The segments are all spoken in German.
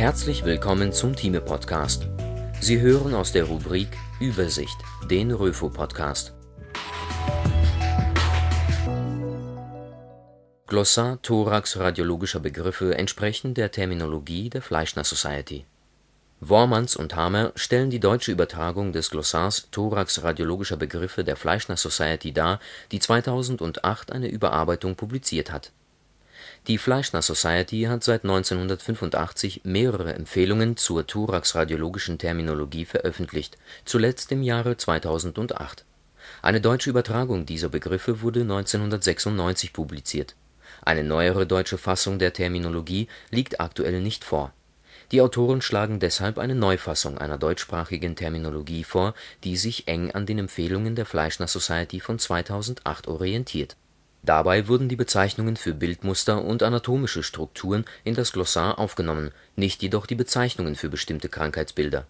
Herzlich willkommen zum Time Podcast. Sie hören aus der Rubrik Übersicht den Röfo Podcast. Glossar Thorax radiologischer Begriffe entsprechen der Terminologie der Fleischner Society. Wormanns und Hamer stellen die deutsche Übertragung des Glossars Thorax radiologischer Begriffe der Fleischner Society dar, die 2008 eine Überarbeitung publiziert hat die Fleischner Society hat seit 1985 mehrere Empfehlungen zur thoraxradiologischen Terminologie veröffentlicht, zuletzt im Jahre 2008. Eine deutsche Übertragung dieser Begriffe wurde 1996 publiziert. Eine neuere deutsche Fassung der Terminologie liegt aktuell nicht vor. Die Autoren schlagen deshalb eine Neufassung einer deutschsprachigen Terminologie vor, die sich eng an den Empfehlungen der Fleischner Society von 2008 orientiert Dabei wurden die Bezeichnungen für Bildmuster und anatomische Strukturen in das Glossar aufgenommen, nicht jedoch die Bezeichnungen für bestimmte Krankheitsbilder.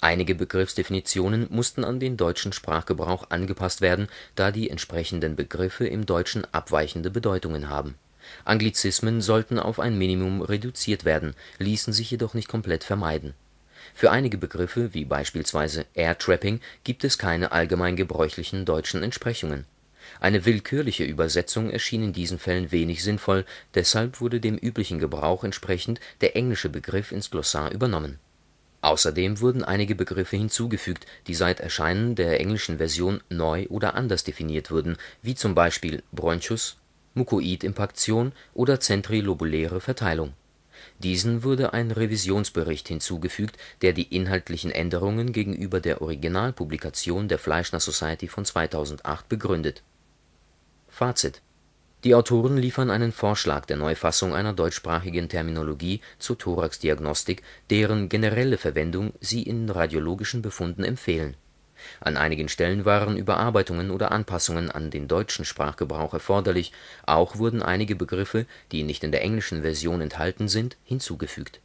Einige Begriffsdefinitionen mussten an den deutschen Sprachgebrauch angepasst werden, da die entsprechenden Begriffe im Deutschen abweichende Bedeutungen haben. Anglizismen sollten auf ein Minimum reduziert werden, ließen sich jedoch nicht komplett vermeiden. Für einige Begriffe, wie beispielsweise Airtrapping, gibt es keine allgemein gebräuchlichen deutschen Entsprechungen eine willkürliche Übersetzung erschien in diesen Fällen wenig sinnvoll, deshalb wurde dem üblichen Gebrauch entsprechend der englische Begriff ins Glossar übernommen. Außerdem wurden einige Begriffe hinzugefügt, die seit Erscheinen der englischen Version neu oder anders definiert wurden, wie zum Beispiel Bronchus, Mukoidimpaktion oder zentrilobuläre Verteilung. Diesen wurde ein Revisionsbericht hinzugefügt, der die inhaltlichen Änderungen gegenüber der Originalpublikation der Fleischner Society von 2008 begründet Fazit: Die Autoren liefern einen Vorschlag der Neufassung einer deutschsprachigen Terminologie zur Thoraxdiagnostik, deren generelle Verwendung sie in radiologischen Befunden empfehlen. An einigen Stellen waren Überarbeitungen oder Anpassungen an den deutschen Sprachgebrauch erforderlich, auch wurden einige Begriffe, die nicht in der englischen Version enthalten sind, hinzugefügt